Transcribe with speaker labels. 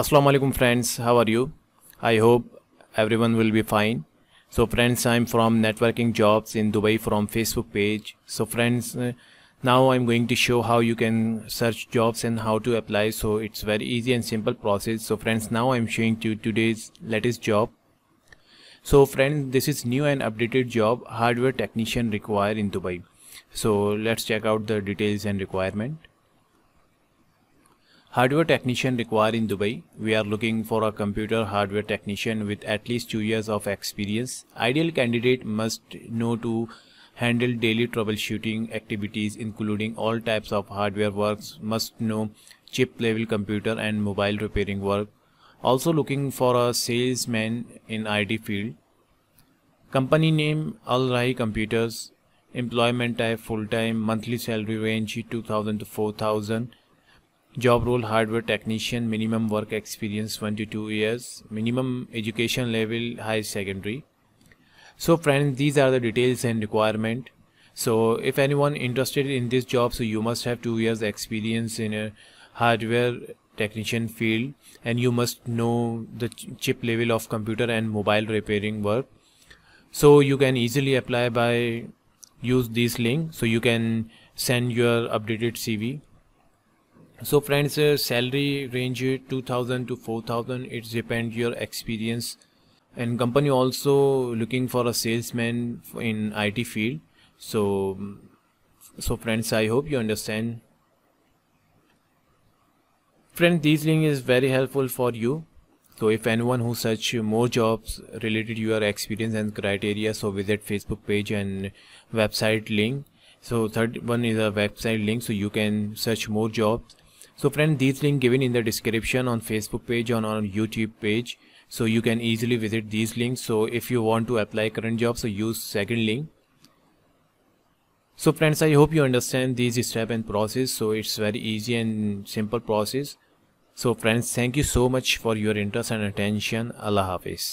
Speaker 1: assalamu alaikum friends how are you i hope everyone will be fine so friends i'm from networking jobs in dubai from facebook page so friends uh, now i'm going to show how you can search jobs and how to apply so it's very easy and simple process so friends now i'm showing you today's latest job so friends this is new and updated job hardware technician required in dubai so let's check out the details and requirement Hardware technician required in Dubai. We are looking for a computer hardware technician with at least 2 years of experience. Ideal candidate must know to handle daily troubleshooting activities including all types of hardware works, must know chip level computer and mobile repairing work. Also looking for a salesman in IT field. Company name Al Rahi Computers. Employment type full time, monthly salary range 2000 to 4000 Job role hardware technician minimum work experience 1 to 2 years minimum education level high secondary. So friends these are the details and requirement. So if anyone interested in this job so you must have 2 years experience in a hardware technician field and you must know the chip level of computer and mobile repairing work. So you can easily apply by use this link so you can send your updated CV so friends uh, salary range 2000 to 4000 it depends your experience and company also looking for a salesman in IT field so so friends I hope you understand friend this link is very helpful for you so if anyone who search more jobs related your experience and criteria so visit Facebook page and website link so third one is a website link so you can search more jobs so friend these link given in the description on facebook page on our youtube page so you can easily visit these links so if you want to apply current job so use second link so friends i hope you understand these step and process so it's very easy and simple process so friends thank you so much for your interest and attention allah hafiz